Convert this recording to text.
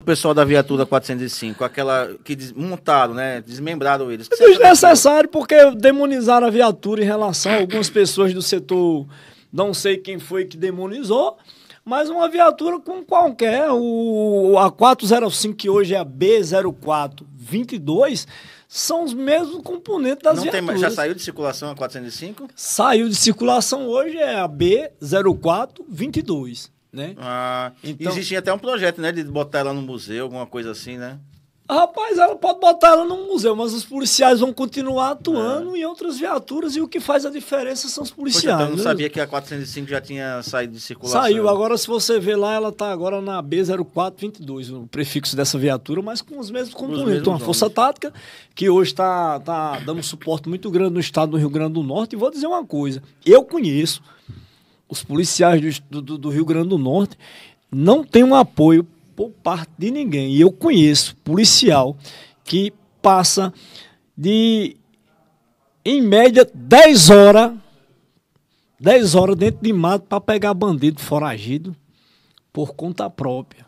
o pessoal da viatura 405, aquela que desmontaram, né? Desmembraram eles. É desnecessário porque demonizaram a viatura em relação a algumas pessoas do setor, não sei quem foi que demonizou, mas uma viatura com qualquer, o, a 405 que hoje é a B0422, são os mesmos componentes das não viaturas. Tem, já saiu de circulação a 405? Saiu de circulação hoje é a B0422 né? Ah, então... Existe até um projeto, né, de botar ela no museu, alguma coisa assim, né? Rapaz, ela pode botar ela num museu, mas os policiais vão continuar atuando é. em outras viaturas e o que faz a diferença são os policiais. Poxa, então eu não sabia que a 405 já tinha saído de circulação. Saiu, agora se você ver lá, ela está agora na B0422, o prefixo dessa viatura, mas com os mesmos componentes. Então, a Força Tática, que hoje está tá dando suporte muito grande no estado do Rio Grande do Norte, e vou dizer uma coisa: eu conheço os policiais do, do, do Rio Grande do Norte não têm um apoio por parte de ninguém. E eu conheço policial que passa de, em média, 10 horas, 10 horas dentro de mato para pegar bandido foragido por conta própria.